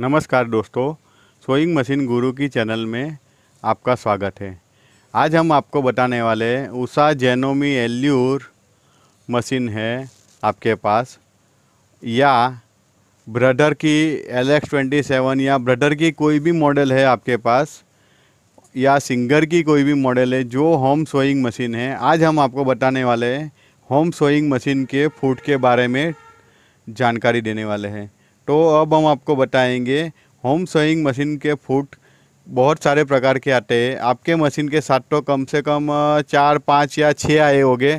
नमस्कार दोस्तों sowing machine गुरु की चैनल में आपका स्वागत है आज हम आपको बताने वाले उषा जेनोमी एल्यूर मशीन है आपके पास या ब्रदर की एल एक्स ट्वेंटी सेवन या ब्रदर की कोई भी मॉडल है आपके पास या सिंगर की कोई भी मॉडल है जो होम सोइंग मशीन है आज हम आपको बताने वाले हैं होम सोइंग मशीन के फूट के बारे में जानकारी देने वाले हैं तो अब हम आपको बताएंगे होम सोइंग मशीन के फूट बहुत सारे प्रकार के आते हैं आपके मशीन के साथ तो कम से कम चार पाँच या छः आए होंगे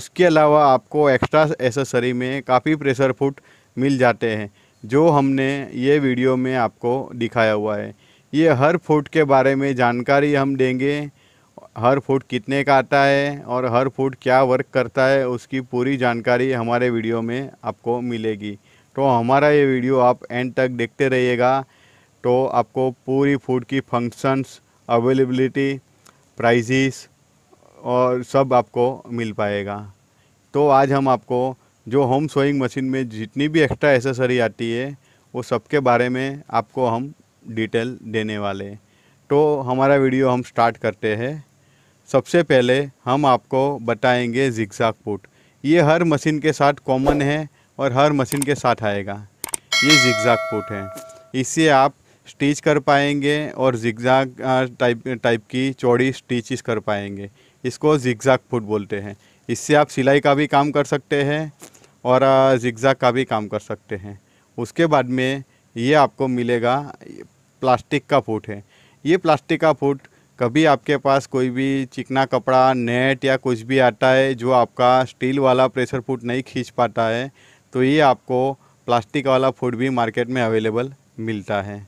उसके अलावा आपको एक्स्ट्रा एसेसरी में काफ़ी प्रेशर फुट मिल जाते हैं जो हमने ये वीडियो में आपको दिखाया हुआ है ये हर फुट के बारे में जानकारी हम देंगे हर फुट कितने का आता है और हर फुट क्या वर्क करता है उसकी पूरी जानकारी हमारे वीडियो में आपको मिलेगी तो हमारा ये वीडियो आप एंड तक देखते रहिएगा तो आपको पूरी फूड की फंक्शंस अवेलेबिलिटी प्राइजिस और सब आपको मिल पाएगा तो आज हम आपको जो होम सोइंग मशीन में जितनी भी एक्स्ट्रा एसेसरी आती है वो सबके बारे में आपको हम डिटेल देने वाले तो हमारा वीडियो हम स्टार्ट करते हैं सबसे पहले हम आपको बताएंगे जिक्साक पुट ये हर मशीन के साथ कॉमन है और हर मशीन के साथ आएगा ये जिगजाग पुट है इससे आप स्टिच कर पाएंगे और जिगजाग टाइप टाइप की चौड़ी स्टिचेस कर पाएंगे इसको जिगजाग पुट बोलते हैं इससे आप सिलाई का भी काम कर सकते हैं और जिगजाग का भी काम कर सकते हैं उसके बाद में ये आपको मिलेगा प्लास्टिक का फूट है ये प्लास्टिक का फूट कभी आपके पास कोई भी चिकना कपड़ा नेट या कुछ भी आता है जो आपका स्टील वाला प्रेशर फूट नहीं खींच पाता है तो ये आपको प्लास्टिक वाला फूड भी मार्केट में अवेलेबल मिलता है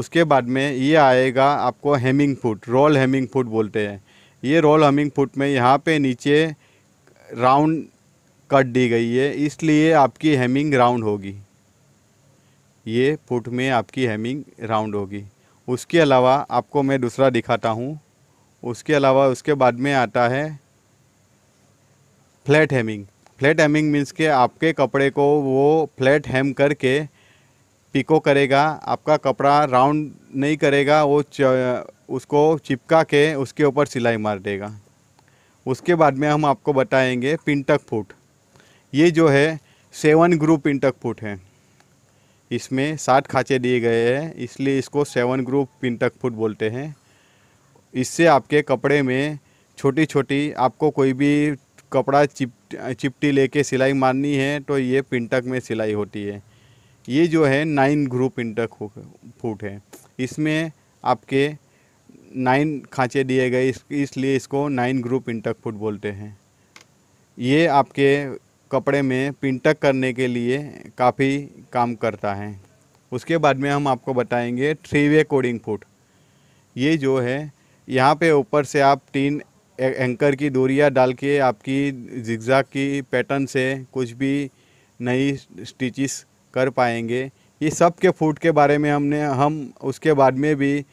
उसके बाद में ये आएगा आपको hemming foot roll hemming foot बोलते हैं ये रोल हेमिंग फूड में यहाँ पे नीचे राउंड कट दी गई है इसलिए आपकी हेमिंग राउंड होगी ये फुट में आपकी हेमिंग राउंड होगी उसके अलावा आपको मैं दूसरा दिखाता हूँ उसके अलावा उसके बाद में आता है flat hemming flat hemming means के आपके कपड़े को वो फ्लैट हेम करके पिको करेगा आपका कपड़ा राउंड नहीं करेगा वो उसको चिपका के उसके ऊपर सिलाई मार देगा उसके बाद में हम आपको बताएंगे पिंटक फुट ये जो है सेवन ग्रुप पिंटक फुट है इसमें साठ खाँचे दिए गए हैं इसलिए इसको सेवन ग्रुप पिंटक फुट बोलते हैं इससे आपके कपड़े में छोटी छोटी आपको कोई भी कपड़ा चिप चिपटी लेके सिलाई मारनी है तो ये पिंटक में सिलाई होती है ये जो है नाइन ग्रुप पिंटक फूट है इसमें आपके नाइन खाँचे दिए गए इस, इसलिए इसको नाइन ग्रू पिंटक फुट बोलते हैं ये आपके कपड़े में पिंटक करने के लिए काफ़ी काम करता है उसके बाद में हम आपको बताएंगे थ्री वे कोडिंग फुट ये जो है यहाँ पे ऊपर से आप तीन एंकर की दूरियाँ डाल के आपकी जिगजाग की पैटर्न से कुछ भी नई स्टिचिस कर पाएंगे ये सब के फूट के बारे में हमने हम उसके बाद में भी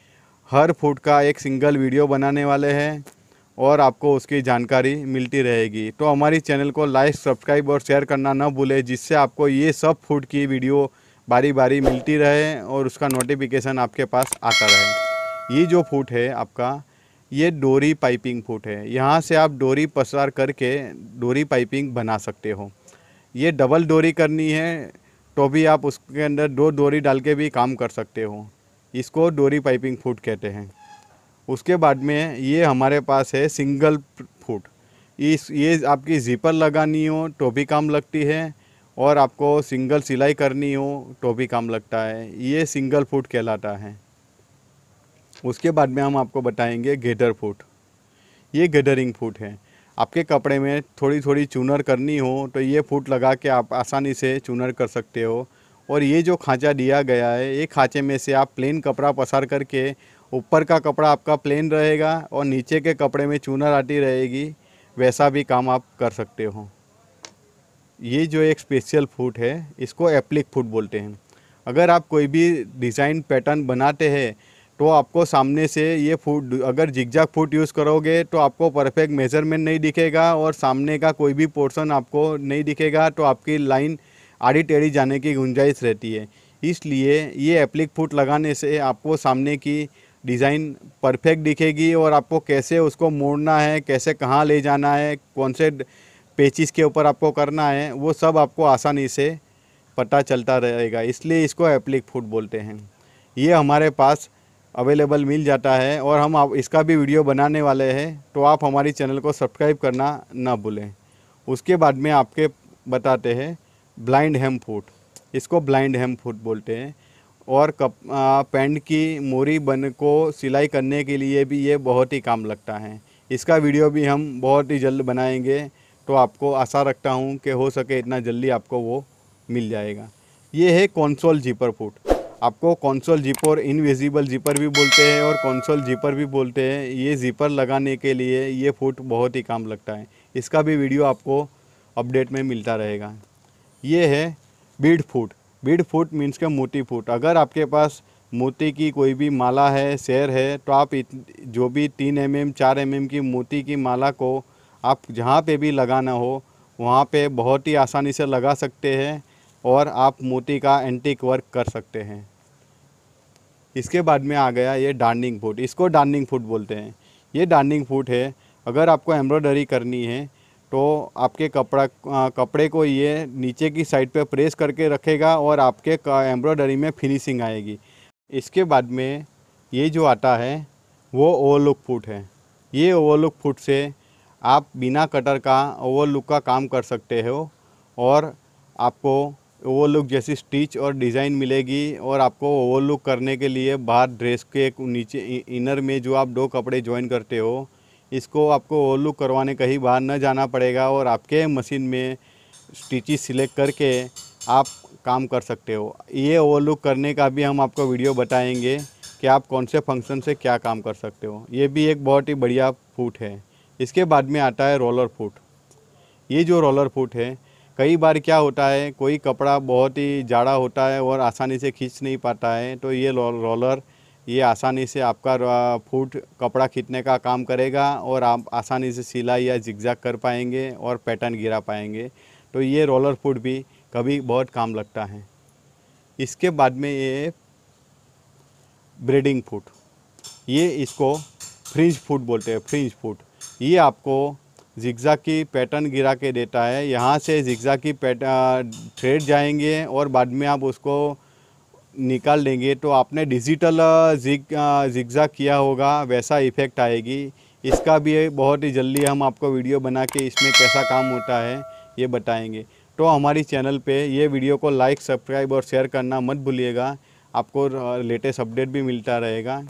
हर फूट का एक सिंगल वीडियो बनाने वाले हैं और आपको उसकी जानकारी मिलती रहेगी तो हमारी चैनल को लाइक सब्सक्राइब और शेयर करना ना भूलें जिससे आपको ये सब फूट की वीडियो बारी बारी मिलती रहे और उसका नोटिफिकेशन आपके पास आता रहे ये जो फूट है आपका ये डोरी पाइपिंग फुट है यहाँ से आप डोरी पसार करके डोरी पाइपिंग बना सकते हो ये डबल डोरी करनी है तो भी आप उसके अंदर दो डोरी डाल के भी काम कर सकते हो इसको डोरी पाइपिंग फुट कहते हैं उसके बाद में ये हमारे पास है सिंगल फुट इस ये आपकी जीपर लगानी हो तो भी काम लगती है और आपको सिंगल सिलाई करनी हो तो भी काम लगता है ये सिंगल फुट कहलाता है उसके बाद में हम आपको बताएंगे गेडर फूट ये गेडरिंग फूट है आपके कपड़े में थोड़ी थोड़ी चूनर करनी हो तो ये फूट लगा के आप आसानी से चूनर कर सकते हो और ये जो खाँचा दिया गया है ये खाँचे में से आप प्लेन कपड़ा पसार करके ऊपर का कपड़ा आपका प्लेन रहेगा और नीचे के कपड़े में चूनर आती रहेगी वैसा भी काम आप कर सकते हो ये जो एक स्पेशल फूट है इसको एप्लिक फूट बोलते हैं अगर आप कोई भी डिज़ाइन पैटर्न बनाते हैं तो आपको सामने से ये फूट अगर जिगजाग फूट यूज़ करोगे तो आपको परफेक्ट मेज़रमेंट नहीं दिखेगा और सामने का कोई भी पोर्शन आपको नहीं दिखेगा तो आपकी लाइन आड़ी टेढ़ी जाने की गुंजाइश रहती है इसलिए ये एप्लिक फूट लगाने से आपको सामने की डिज़ाइन परफेक्ट दिखेगी और आपको कैसे उसको मोड़ना है कैसे कहाँ ले जाना है कौन से पेचिस के ऊपर आपको करना है वो सब आपको आसानी से पता चलता रहेगा इसलिए इसको एप्लिक फूट बोलते हैं ये हमारे पास अवेलेबल मिल जाता है और हम आप इसका भी वीडियो बनाने वाले हैं तो आप हमारी चैनल को सब्सक्राइब करना ना भूलें उसके बाद में आपके बताते हैं ब्लाइंड हेम फूट इसको ब्लाइंड हेम फूट बोलते हैं और कप पैंट की मोरी बन को सिलाई करने के लिए भी ये बहुत ही काम लगता है इसका वीडियो भी हम बहुत ही जल्द बनाएंगे तो आपको आशा रखता हूँ कि हो सके इतना जल्दी आपको वो मिल जाएगा ये है कौनसोल जीपर फूट आपको कौनसोल जीपर इनविजिबल जीपर भी बोलते हैं और कौनसोल जीपर भी बोलते हैं ये जीपर लगाने के लिए ये फुट बहुत ही काम लगता है इसका भी वीडियो आपको अपडेट में मिलता रहेगा ये है bead foot bead foot means के मोती फूट अगर आपके पास मोती की कोई भी माला है शेर है तो आप जो भी तीन एम एम चार एम एम की मोती की माला को आप जहाँ पे भी लगाना हो वहाँ पे बहुत ही आसानी से लगा सकते हैं और आप मोती का एंटीक वर्क कर सकते हैं इसके बाद में आ गया ये डार्निंग फूट इसको डार्निंग फूट बोलते हैं ये डार्निंग फूट है अगर आपको एम्ब्रॉयडरी करनी है तो आपके कपड़ा कपड़े को ये नीचे की साइड पे प्रेस करके रखेगा और आपके एम्ब्रॉयडरी में फिनिशिंग आएगी इसके बाद में ये जो आटा है वो ओवरलुक फूट है ये ओवरलुक फूट से आप बिना कटर का ओवरलुक का काम कर सकते हो और आपको ओवरलुक जैसी स्टिच और डिज़ाइन मिलेगी और आपको ओवरलुक करने के लिए बाहर ड्रेस के एक नीचे इनर में जो आप दो कपड़े ज्वाइन करते हो इसको आपको ओवरलुक करवाने कहीं बाहर न जाना पड़ेगा और आपके मशीन में स्टिचिज सिलेक्ट करके आप काम कर सकते हो ये ओवरलुक करने का भी हम आपको वीडियो बताएंगे कि आप कौन से फंक्शन से क्या काम कर सकते हो ये भी एक बहुत ही बढ़िया फूट है इसके बाद में आता है रोलर फूट ये जो रोलर फूट है कई बार क्या होता है कोई कपड़ा बहुत ही जाड़ा होता है और आसानी से खींच नहीं पाता है तो ये रोलर ये आसानी से आपका फूट कपड़ा खींचने का काम करेगा और आप आसानी से सिलाई या जिगजाग कर पाएंगे और पैटर्न गिरा पाएंगे तो ये रोलर फूट भी कभी बहुत काम लगता है इसके बाद में ये ब्रेडिंग फूट ये इसको फ्रिंज फूट बोलते हैं फ्रिंज फूट ये आपको जिग्जा की पैटर्न गिरा के देता है यहाँ से जिग्जा की थ्रेड जाएंगे और बाद में आप उसको निकाल देंगे तो आपने डिजिटल जिग जिग्जा किया होगा वैसा इफ़ेक्ट आएगी इसका भी बहुत ही जल्दी हम आपको वीडियो बना के इसमें कैसा काम होता है ये बताएंगे तो हमारी चैनल पे ये वीडियो को लाइक सब्सक्राइब और शेयर करना मत भूलिएगा आपको लेटेस्ट अपडेट भी मिलता रहेगा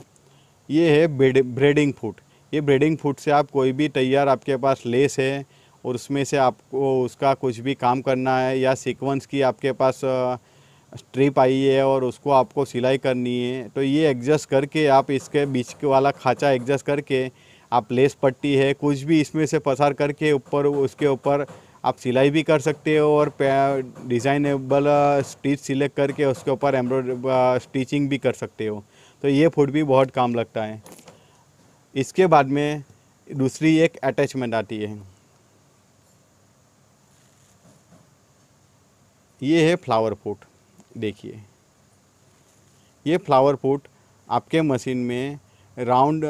ये है ब्रेडिंग फूड ये ब्रीडिंग फूड से आप कोई भी तैयार आपके पास लेस है और उसमें से आपको उसका कुछ भी काम करना है या सीक्वेंस की आपके पास स्ट्रिप आई है और उसको आपको सिलाई करनी है तो ये एडजस्ट करके आप इसके बीच वाला खाँचा एडजस्ट करके आप लेस पट्टी है कुछ भी इसमें से पसार करके ऊपर उसके ऊपर आप सिलाई भी कर सकते हो और डिज़ाइनेबल स्टिच सिलेक्ट करके उसके ऊपर एम्ब्रॉयडरी स्टिचिंग भी कर सकते हो तो ये फूड भी बहुत काम लगता है इसके बाद में दूसरी एक अटैचमेंट आती है ये है फ्लावर पोट देखिए ये फ्लावर पोट आपके मशीन में राउंड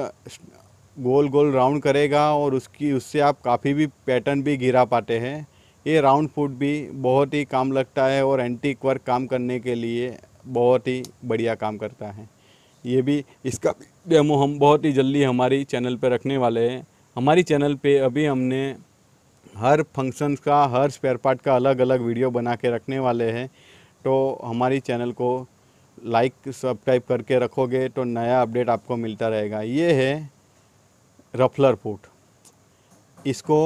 गोल गोल राउंड करेगा और उसकी उससे आप काफ़ी भी पैटर्न भी गिरा पाते हैं ये राउंड फूट भी बहुत ही काम लगता है और एंटीक वर्क काम करने के लिए बहुत ही बढ़िया काम करता है ये भी इसका डेमो हम बहुत ही जल्दी हमारी चैनल पर रखने वाले हैं हमारी चैनल पर अभी हमने हर फंक्शन का हर स्पेयर पार्ट का अलग अलग वीडियो बना के रखने वाले हैं तो हमारी चैनल को लाइक सब्सक्राइब करके रखोगे तो नया अपडेट आपको मिलता रहेगा ये है रफलर फूट इसको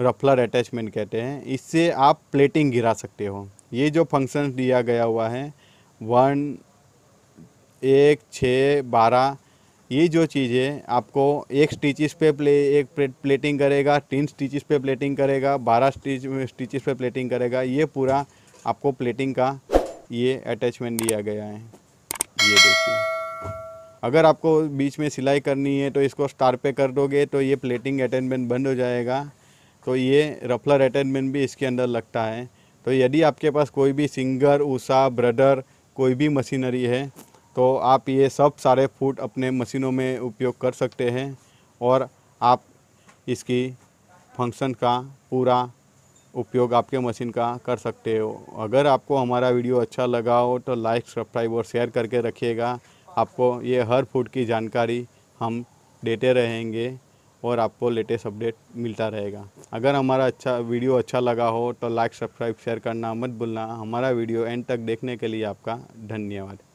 रफलर अटैचमेंट कहते हैं इससे आप प्लेटिंग गिरा सकते हो ये जो फंक्शन दिया गया हुआ है वन एक छः बारह ये जो चीज़ है आपको एक स्टिचिस पे प्ले एक प्लेटिंग करेगा तीन स्टिचिस पे प्लेटिंग करेगा बारह स्टिच स्टिचिस पे प्लेटिंग करेगा ये पूरा आपको प्लेटिंग का ये अटैचमेंट दिया गया है ये देखिए अगर आपको बीच में सिलाई करनी है तो इसको स्टार पे कर दोगे तो ये प्लेटिंग अटैचमेंट बंद हो जाएगा तो ये रफलर अटैचमेंट भी इसके अंदर लगता है तो यदि आपके पास कोई भी सिंगर ऊषा ब्रदर कोई भी मशीनरी है तो आप ये सब सारे फूड अपने मशीनों में उपयोग कर सकते हैं और आप इसकी फंक्शन का पूरा उपयोग आपके मशीन का कर सकते हो अगर आपको हमारा वीडियो अच्छा लगा हो तो लाइक सब्सक्राइब और शेयर करके रखिएगा आपको ये हर फूड की जानकारी हम देते रहेंगे और आपको लेटेस्ट अपडेट मिलता रहेगा अगर हमारा अच्छा वीडियो अच्छा लगा हो तो लाइक सब्सक्राइब शेयर करना मत भूलना हमारा वीडियो एंड तक देखने के लिए आपका धन्यवाद